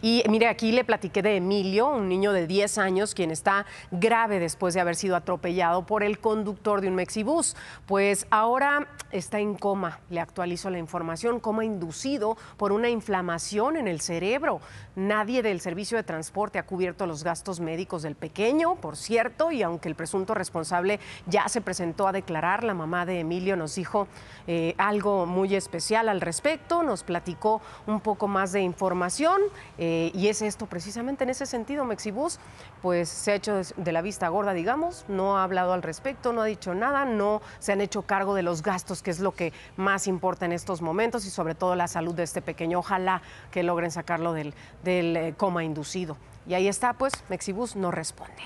Y mire, aquí le platiqué de Emilio, un niño de 10 años, quien está grave después de haber sido atropellado por el conductor de un Mexibus. Pues ahora está en coma, le actualizo la información, coma inducido por una inflamación en el cerebro. Nadie del servicio de transporte ha cubierto los gastos médicos del pequeño, por cierto, y aunque el presunto responsable ya se presentó a declarar, la mamá de Emilio nos dijo eh, algo muy especial al respecto, nos platicó un poco más de información. Eh, y es esto, precisamente en ese sentido, Mexibus pues, se ha hecho de la vista gorda, digamos, no ha hablado al respecto, no ha dicho nada, no se han hecho cargo de los gastos, que es lo que más importa en estos momentos, y sobre todo la salud de este pequeño. Ojalá que logren sacarlo del, del eh, coma inducido. Y ahí está, pues, Mexibus no responde.